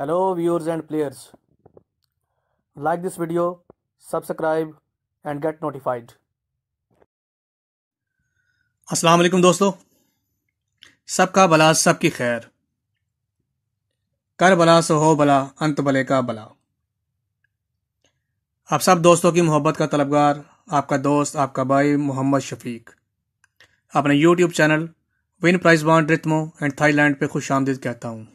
hello viewers and players like this video subscribe and get notified अस्सलाम वालेकुम दोस्तों सबका भला सबकी खैर कर भला सो हो भला अंत भले का भला आप सब दोस्तों की मोहब्बत का तलबगार आपका दोस्त आपका भाई मोहम्मद शफीक अपने YouTube channel win prize bond रितमो एंड थाईलैंड पे खुश आमदीद कहता हूँ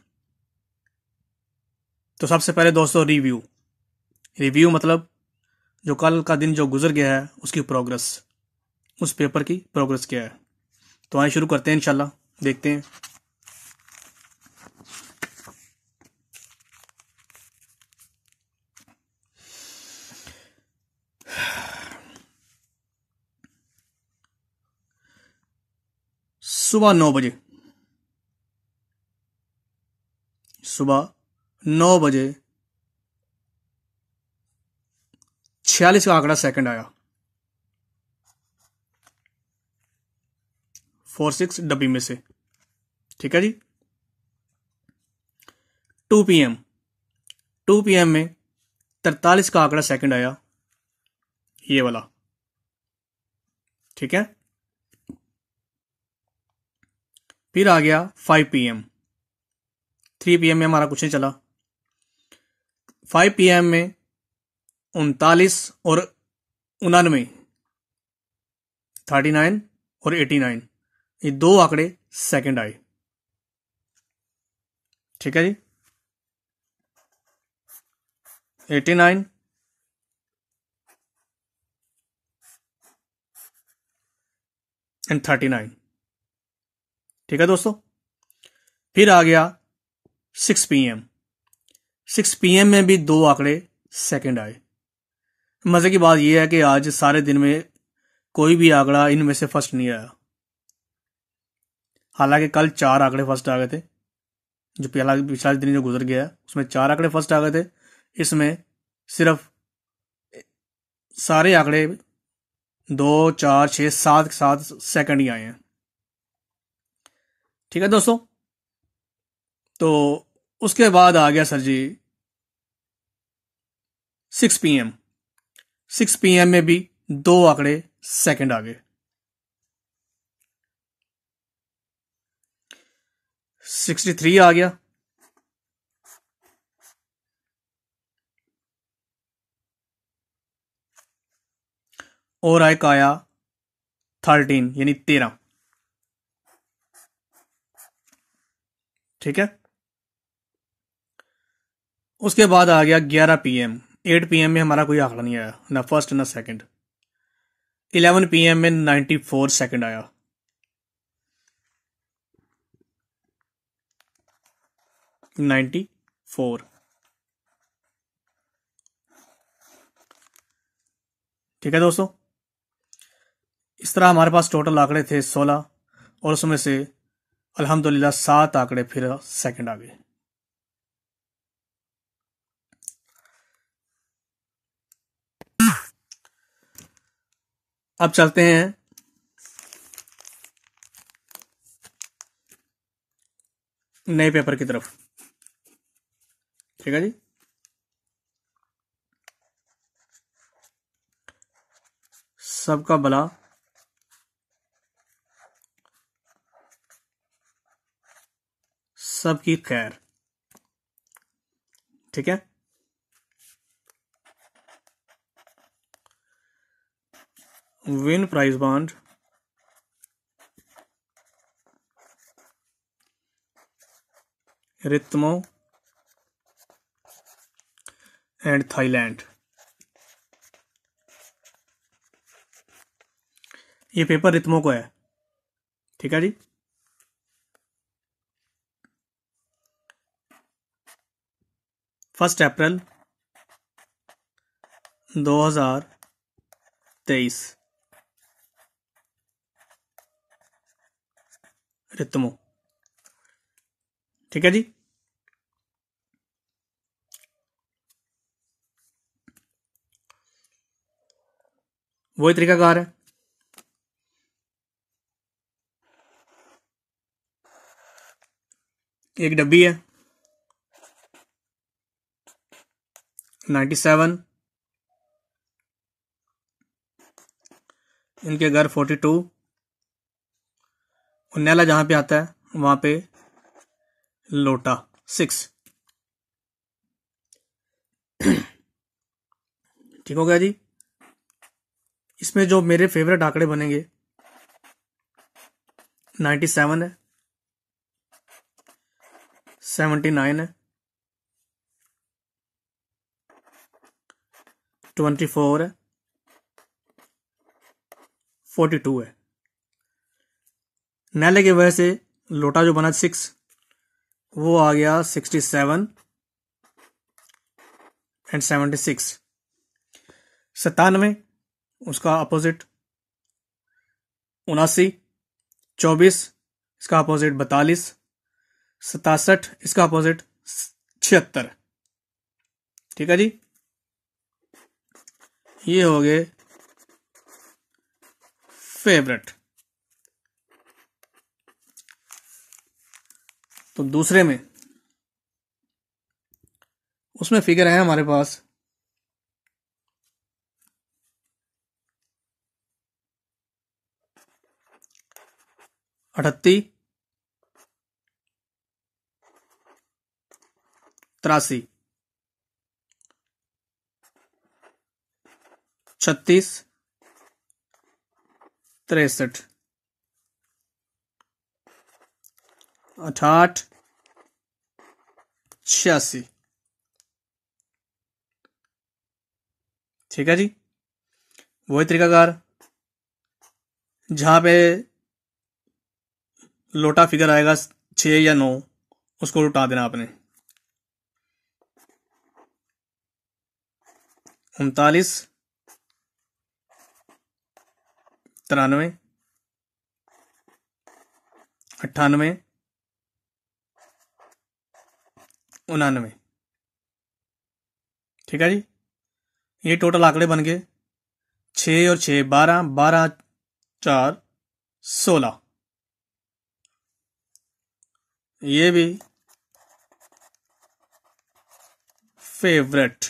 तो सबसे पहले दोस्तों रिव्यू रिव्यू मतलब जो कल का दिन जो गुजर गया है उसकी प्रोग्रेस उस पेपर की प्रोग्रेस क्या है तो आए शुरू करते हैं इनशाला देखते हैं सुबह नौ बजे सुबह नौ बजे छियालीस का आंकड़ा सेकंड आया फोर सिक्स डब्बी में से ठीक है जी टू पीएम टू पीएम में तरतालीस का आंकड़ा सेकंड आया ये वाला ठीक है फिर आ गया five p m three PM में हमारा कुछ नहीं चला फाइव पी एम में उनतालीस और उनानवे थर्टी नाइन और एटी नाइन ये दो आंकड़े सेकंड आए ठीक है जी eighty nine and thirty nine ठीक है दोस्तों फिर आ गया six p m six PM में भी दो आंकड़े सेकंड आए मज़े की बात यह है कि आज सारे दिन में कोई भी आंकड़ा इनमें से फर्स्ट नहीं आया हालांकि कल चार आंकड़े फर्स्ट आ गए थे जो पहला पिछला दिन जो गुजर गया उसमें चार आंकड़े फर्स्ट आ गए थे इसमें सिर्फ सारे आंकड़े दो चार छ सात सात सेकंड ही आए हैं ठीक है दोस्तों तो उसके बाद आ गया सर जी सिक्स पीएम सिक्स पीएम में भी दो आंकड़े सेकंड आ गए सिक्सटी थ्री आ गया और एक आया थर्टीन यानी तेरह ठीक है उसके बाद आ गया ग्यारह p m eight p m में हमारा कोई आंकड़ा नहीं आया ना फर्स्ट ना सेकंड इलेवन पी एम में नाइन्टी फोर सेकेंड आया नाइन्टी फोर ठीक है दोस्तों इस तरह हमारे पास टोटल आंकड़े थे सोलह और उसमें से अल्हम्दुलिल्लाह सात आंकड़े फिर सेकंड आ गए अब चलते हैं नए पेपर की तरफ ठीक है जी सबका भला सबकी खैर ठीक है win price bond Rithmo and Thailand ये पेपर रिथमो को है ठीक है जी फर्स्ट अप्रैल 2023 रितमों ठीक है जी वही तरीका कार है एक डब्बी है नाइन्टी सेवन इनके घर फोर्टी टू नैला जहां पे आता है वहां पे लोटा सिक्स ठीक हो गया जी इसमें जो मेरे फेवरेट आंकड़े बनेंगे नाइन्टी सेवन है सेवनटी नाइन है ट्वेंटी फोर है फोर्टी टू है नैले की वजह से लोटा जो बना सिक्स वो आ गया sixty seven and seventy six सत्तानवे उसका अपोजिट उनासी चौबीस इसका अपोजिट बतालीस सतासठ इसका अपोजिट छिहत्तर ठीक है जी ये हो गए फेवरेट तो दूसरे में उसमें फिगर है हमारे पास अठत्ती तिरासी छत्तीस तिरसठ अठाठ छियासी ठीक है जी वही तरीकाकार जहां पे लोटा फिगर आएगा छ या नौ उसको लुटा देना आपने उनतालीस तिरानवे अट्ठानवे उन्नवे ठीक है जी ये टोटल आंकड़े बन गए छ और छ बारह बारह चार सोलह ये भी फेवरेट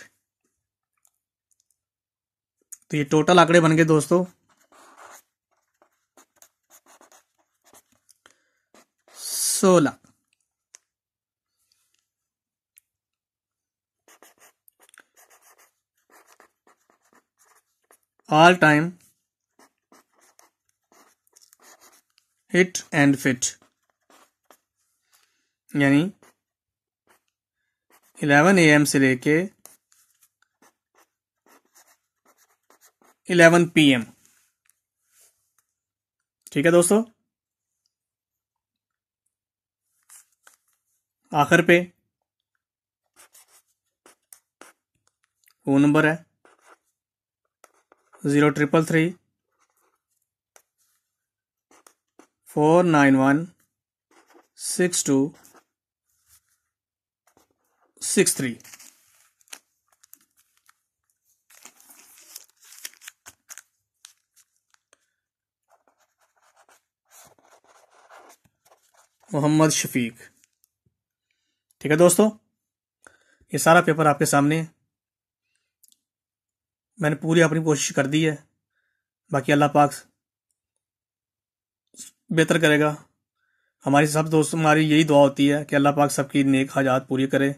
तो ये टोटल आंकड़े बन गए दोस्तों सोलह all time hit and fit यानी 11 एम से लेके 11 पीएम ठीक है दोस्तों आखिर पे फोन नंबर है zero triple three four nine one six two six three Mohammed Shafiq ठीक है दोस्तों ये सारा पेपर आपके सामने है मैंने पूरी अपनी कोशिश कर दी है बाकी अल्लाह पाक बेहतर करेगा हमारी सब दोस्त हमारी यही दुआ होती है कि अल्लाह पाक सबकी नेक हाजात पूरी करे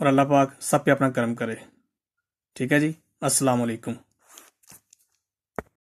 और अल्लाह पाक सब पे अपना कर्म करे ठीक है जी अस्सलाम वालेकुम